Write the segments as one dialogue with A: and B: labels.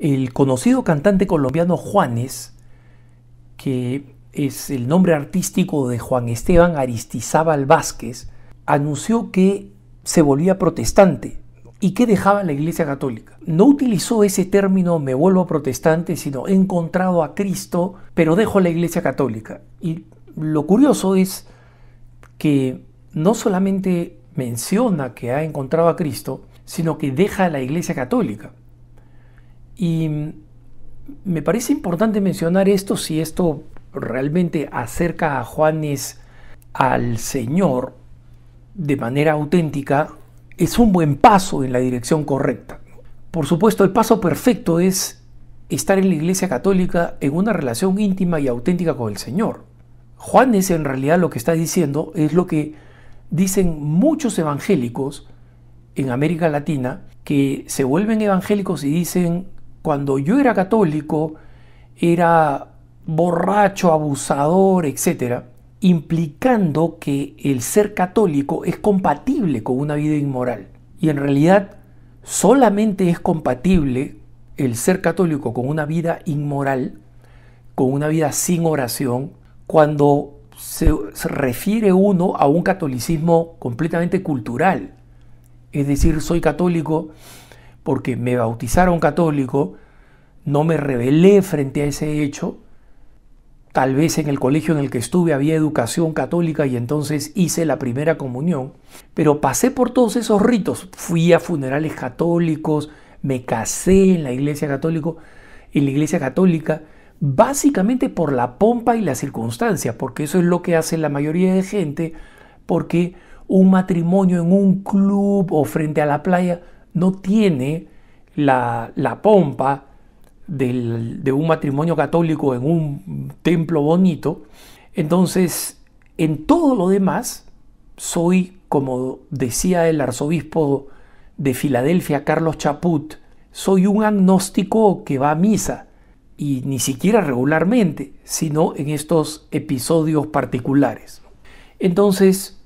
A: El conocido cantante colombiano Juanes, que es el nombre artístico de Juan Esteban Aristizábal Vázquez, anunció que se volvía protestante y que dejaba la Iglesia Católica. No utilizó ese término me vuelvo protestante, sino he encontrado a Cristo, pero dejo la Iglesia Católica. Y lo curioso es que no solamente menciona que ha encontrado a Cristo, sino que deja la Iglesia Católica. Y me parece importante mencionar esto si esto realmente acerca a Juanes al Señor de manera auténtica, es un buen paso en la dirección correcta. Por supuesto, el paso perfecto es estar en la Iglesia Católica en una relación íntima y auténtica con el Señor. Juanes en realidad lo que está diciendo es lo que dicen muchos evangélicos en América Latina que se vuelven evangélicos y dicen cuando yo era católico, era borracho, abusador, etc., implicando que el ser católico es compatible con una vida inmoral. Y en realidad solamente es compatible el ser católico con una vida inmoral, con una vida sin oración, cuando se, se refiere uno a un catolicismo completamente cultural. Es decir, soy católico porque me bautizaron católico, no me rebelé frente a ese hecho. Tal vez en el colegio en el que estuve había educación católica y entonces hice la primera comunión, pero pasé por todos esos ritos. Fui a funerales católicos, me casé en la iglesia católica, en la iglesia católica, básicamente por la pompa y la circunstancia, porque eso es lo que hace la mayoría de gente, porque un matrimonio en un club o frente a la playa no tiene la, la pompa de un matrimonio católico en un templo bonito, entonces en todo lo demás soy, como decía el arzobispo de Filadelfia, Carlos Chaput, soy un agnóstico que va a misa, y ni siquiera regularmente, sino en estos episodios particulares. Entonces,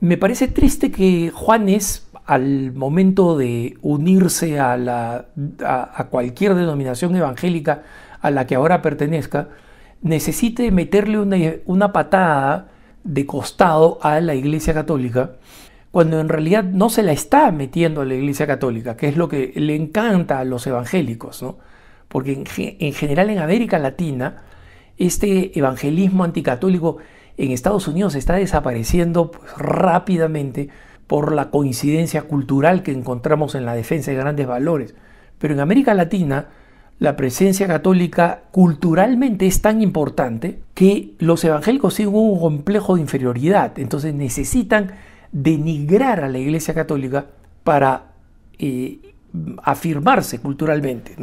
A: me parece triste que Juanes al momento de unirse a, la, a, cualquier denominación evangélica a la que ahora pertenezca, necesite meterle una, patada de costado a la Iglesia Católica, cuando en realidad no se la está metiendo a la Iglesia Católica, que es lo que le encanta a los evangélicos, porque en, general en América Latina este evangelismo anticatólico en Estados Unidos está desapareciendo pues, rápidamente por la coincidencia cultural que encontramos en la defensa de grandes valores. Pero en América Latina, la presencia católica culturalmente es tan importante que los evangélicos siguen un complejo de inferioridad. Entonces necesitan denigrar a la Iglesia Católica para eh, afirmarse culturalmente.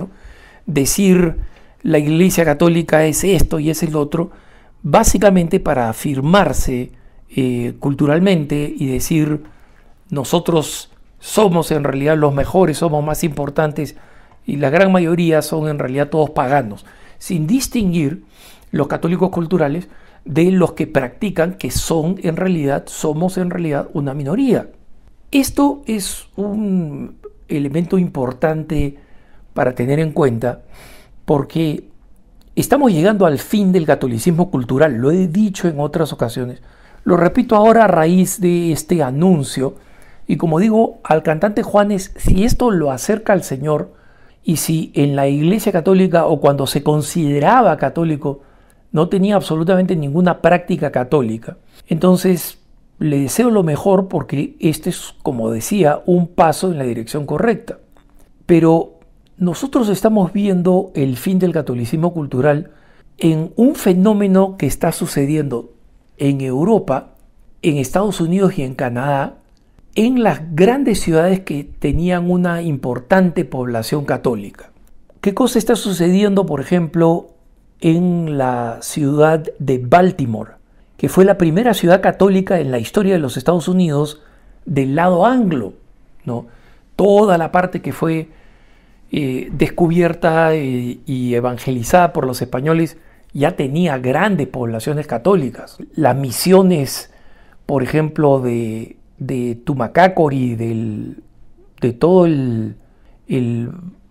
A: Decir la Iglesia Católica es esto y es el otro, básicamente para afirmarse eh, culturalmente y decir nosotros somos en realidad los mejores, somos más importantes y la gran mayoría son en realidad todos paganos, sin distinguir los católicos culturales de los que practican que son en realidad, somos en realidad una minoría. Esto es un elemento importante para tener en cuenta porque estamos llegando al fin del catolicismo cultural, lo he dicho en otras ocasiones, lo repito ahora a raíz de este anuncio y como digo, al cantante Juanes, si esto lo acerca al Señor, y si en la Iglesia Católica o cuando se consideraba católico, no tenía absolutamente ninguna práctica católica. Entonces, le deseo lo mejor porque este es, como decía, un paso en la dirección correcta. Pero nosotros estamos viendo el fin del catolicismo cultural en un fenómeno que está sucediendo en Europa, en Estados Unidos y en Canadá, en las grandes ciudades que tenían una importante población católica. ¿Qué cosa está sucediendo, por ejemplo, en la ciudad de Baltimore, que fue la primera ciudad católica en la historia de los Estados Unidos del lado anglo? ¿no? Toda la parte que fue eh, descubierta y, eh, y evangelizada por los españoles ya tenía grandes poblaciones católicas. Las misiones, por ejemplo, de de Tumacacori, del, de todo el,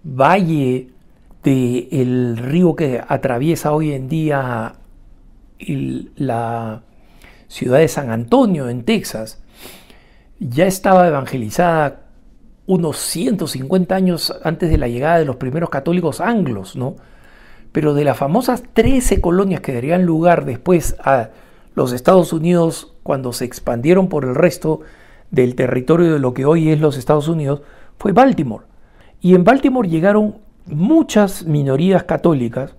A: valle del el río que atraviesa hoy en día la ciudad de San Antonio, en Texas, ya estaba evangelizada unos 150 años antes de la llegada de los primeros católicos anglos, ¿no? Pero de las famosas 13 colonias que darían lugar después a los Estados Unidos cuando se expandieron por el resto del territorio de lo que hoy es los Estados Unidos fue Baltimore. Y en Baltimore llegaron muchas minorías católicas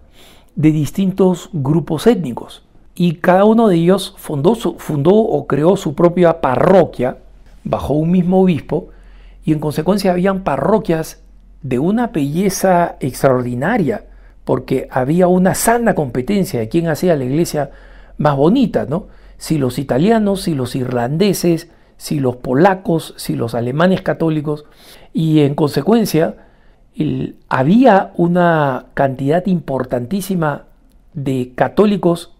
A: de distintos grupos étnicos. Y cada uno de ellos fundó, fundó o creó su propia parroquia bajo un mismo obispo y en consecuencia habían parroquias de una belleza extraordinaria, porque había una sana competencia de quién hacía la iglesia más bonita, ¿no? Si los italianos, si los irlandeses, si los polacos, si los alemanes católicos, y en consecuencia había una cantidad importantísima de católicos,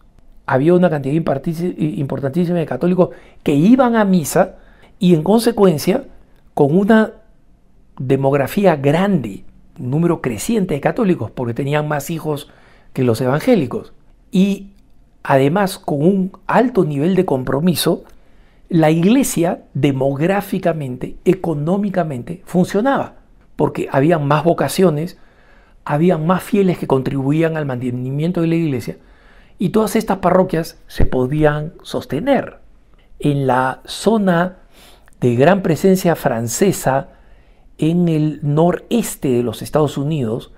A: había una cantidad importantísima de católicos que iban a misa y en consecuencia con una demografía grande, un número creciente de católicos, porque tenían más hijos que los evangélicos, y además con un alto nivel de compromiso la iglesia demográficamente, económicamente, funcionaba, porque había más vocaciones, había más fieles que contribuían al mantenimiento de la iglesia, y todas estas parroquias se podían sostener. En la zona de gran presencia francesa, en el noreste de los Estados Unidos,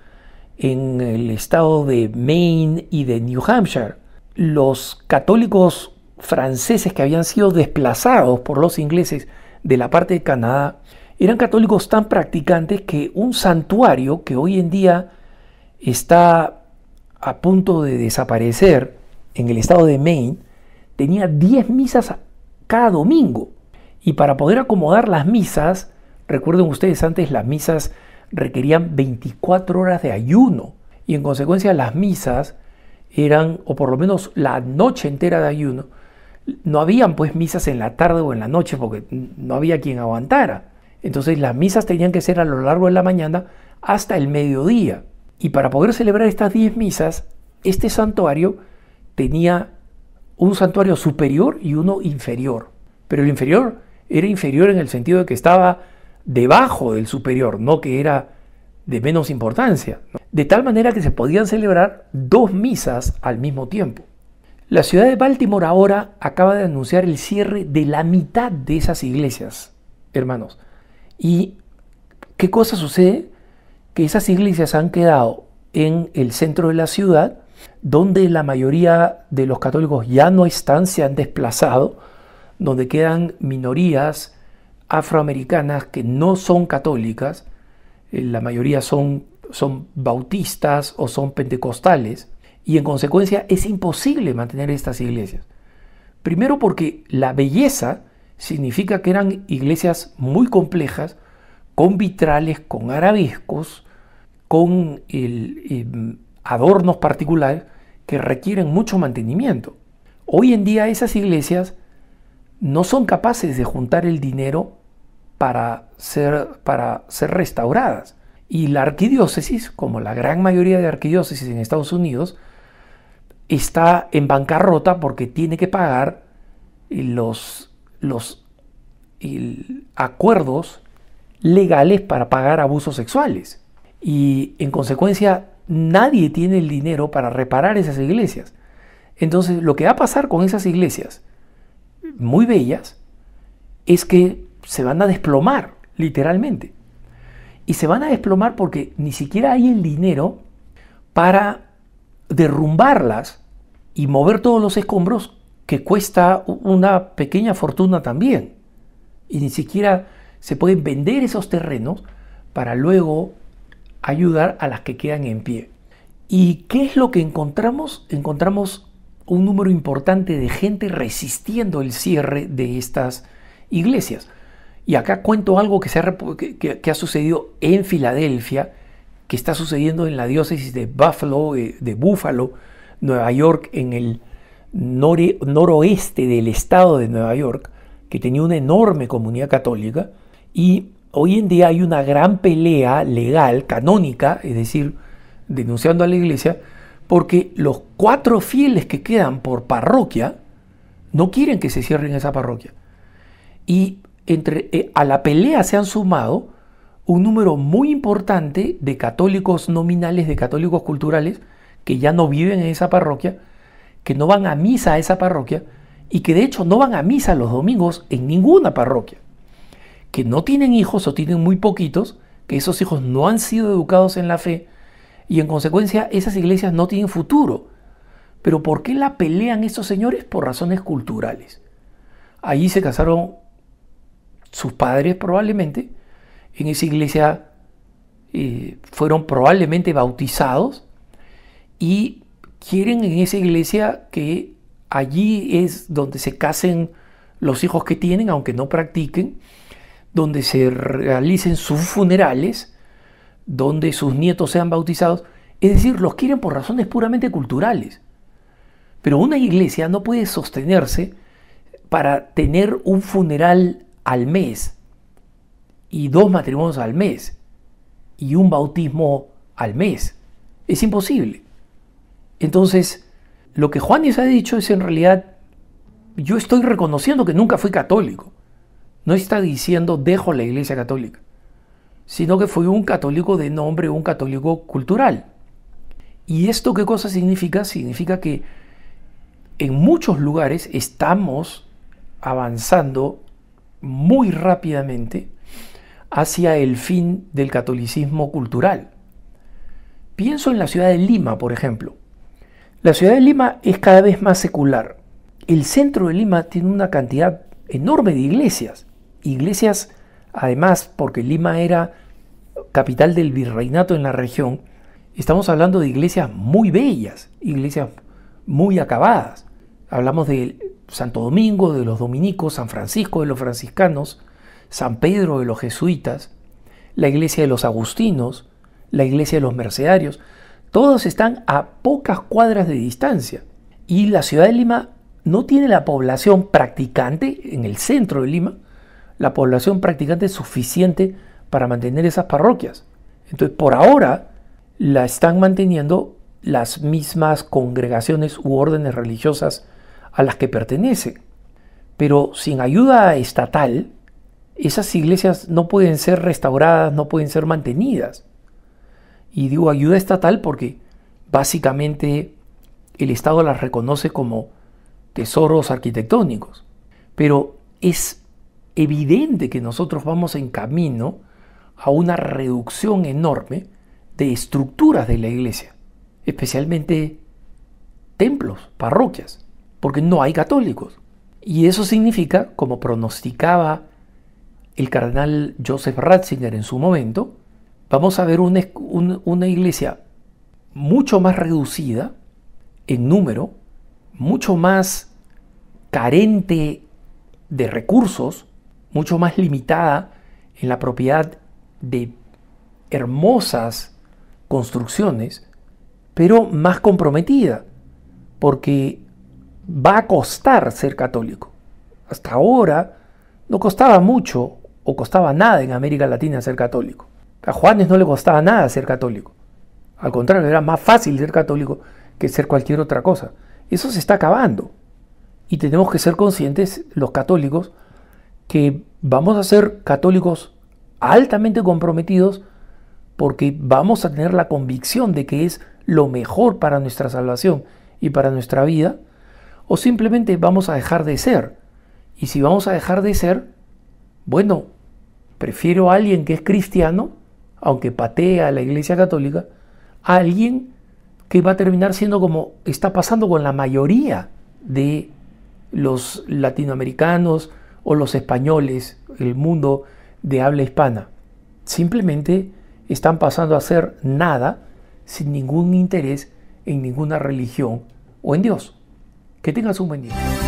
A: en el estado de Maine y de New Hampshire, los católicos franceses que habían sido desplazados por los ingleses de la parte de Canadá eran católicos tan practicantes que un santuario que hoy en día está a punto de desaparecer en el estado de Maine tenía 10 misas cada domingo. Y para poder acomodar las misas, recuerden ustedes antes las misas requerían 24 horas de ayuno y en consecuencia las misas eran, o por lo menos la noche entera de ayuno, no habían pues misas en la tarde o en la noche porque no había quien aguantara. Entonces las misas tenían que ser a lo largo de la mañana hasta el mediodía. Y para poder celebrar estas 10 misas, este santuario tenía un santuario superior y uno inferior. Pero el inferior era inferior en el sentido de que estaba debajo del superior, no que era de menos importancia. De tal manera que se podían celebrar dos misas al mismo tiempo. La ciudad de Baltimore ahora acaba de anunciar el cierre de la mitad de esas iglesias, hermanos. ¿Y qué cosa sucede? Que esas iglesias han quedado en el centro de la ciudad, donde la mayoría de los católicos ya no están, se han desplazado, donde quedan minorías afroamericanas que no son católicas, eh, la mayoría son, son bautistas o son pentecostales y en consecuencia es imposible mantener estas iglesias. Primero porque la belleza significa que eran iglesias muy complejas, con vitrales, con arabescos, con em, adornos particulares que requieren mucho mantenimiento. Hoy en día esas iglesias no son capaces de juntar el dinero para ser, para ser restauradas. Y la arquidiócesis, como la gran mayoría de arquidiócesis en Estados Unidos, está en bancarrota porque tiene que pagar los, los acuerdos legales para pagar abusos sexuales. Y en consecuencia nadie tiene el dinero para reparar esas iglesias. Entonces lo que va a pasar con esas iglesias muy bellas es que se van a desplomar, literalmente. Y se van a desplomar porque ni siquiera hay el dinero para derrumbarlas y mover todos los escombros que cuesta una pequeña fortuna también. Y ni siquiera se pueden vender esos terrenos para luego ayudar a las que quedan en pie. ¿Y qué es lo que encontramos? Encontramos un número importante de gente resistiendo el cierre de estas iglesias. Y acá cuento algo que, se ha sucedido en Filadelfia, que está sucediendo en la diócesis de Buffalo, eh, de, Nueva York, en el noroeste del estado de Nueva York, que tenía una enorme comunidad católica, y hoy en día hay una gran pelea legal, canónica, es decir, denunciando a la iglesia, porque los cuatro fieles que quedan por parroquia no quieren que se cierren esa parroquia. Y entre, eh, a la pelea se han sumado un número muy importante de católicos nominales, de católicos culturales, que ya no viven en esa parroquia, que no van a misa a esa parroquia y que de hecho no van a misa los domingos en ninguna parroquia, que no tienen hijos o tienen muy poquitos, que esos hijos no han sido educados en la fe y en consecuencia esas iglesias no tienen futuro. Pero ¿por qué la pelean esos señores? Por razones culturales. Allí se casaron sus padres probablemente en esa iglesia eh, fueron probablemente bautizados y quieren en esa iglesia que allí es donde se casen los hijos que tienen, aunque no practiquen, donde se realicen sus funerales, donde sus nietos sean bautizados. Es decir, los quieren por razones puramente culturales. Pero una iglesia no puede sostenerse para tener un funeral al mes y dos matrimonios al mes y un bautismo al mes. Es imposible. Entonces, lo que Juan Juanes ha dicho es en realidad, yo estoy reconociendo que nunca fui católico. No está diciendo dejo la iglesia católica, sino que fui un católico de nombre, un católico cultural. ¿Y esto qué cosa significa? Significa que en muchos lugares estamos avanzando muy rápidamente hacia el fin del catolicismo cultural. Pienso en la ciudad de Lima, por ejemplo. La ciudad de Lima es cada vez más secular. El centro de Lima tiene una cantidad enorme de iglesias. Iglesias, además, porque Lima era capital del virreinato en la región, estamos hablando de iglesias muy bellas, iglesias muy acabadas. Hablamos de Santo Domingo, de los dominicos, San Francisco, de los franciscanos, San Pedro de los jesuitas, la iglesia de los agustinos, la iglesia de los mercedarios, todos están a pocas cuadras de distancia. Y la ciudad de Lima no tiene la población practicante en el centro de Lima, la población practicante suficiente para mantener esas parroquias. Entonces, por ahora, la están manteniendo las mismas congregaciones u órdenes religiosas a las que pertenecen. Pero sin ayuda estatal, esas iglesias no pueden ser restauradas, no pueden ser mantenidas. Y digo ayuda estatal porque básicamente el Estado las reconoce como tesoros arquitectónicos. Pero es evidente que nosotros vamos en camino a una reducción enorme de estructuras de la iglesia, especialmente templos, parroquias, porque no hay católicos. Y eso significa, como pronosticaba el cardenal Joseph Ratzinger en su momento, vamos a ver una, iglesia mucho más reducida en número, mucho más carente de recursos, mucho más limitada en la propiedad de hermosas construcciones, pero más comprometida, porque va a costar ser católico. Hasta ahora no costaba mucho o costaba nada en América Latina ser católico. A Juanes no le costaba nada ser católico. Al contrario, era más fácil ser católico que ser cualquier otra cosa. Eso se está acabando. Y tenemos que ser conscientes, los católicos, que vamos a ser católicos altamente comprometidos porque vamos a tener la convicción de que es lo mejor para nuestra salvación y para nuestra vida, o simplemente vamos a dejar de ser. Y si vamos a dejar de ser, bueno, Prefiero a alguien que es cristiano, aunque patea a la Iglesia Católica, a alguien que va a terminar siendo como está pasando con la mayoría de los latinoamericanos o los españoles, el mundo de habla hispana. Simplemente están pasando a ser nada sin ningún interés en ninguna religión o en Dios. Que tengas un buen día.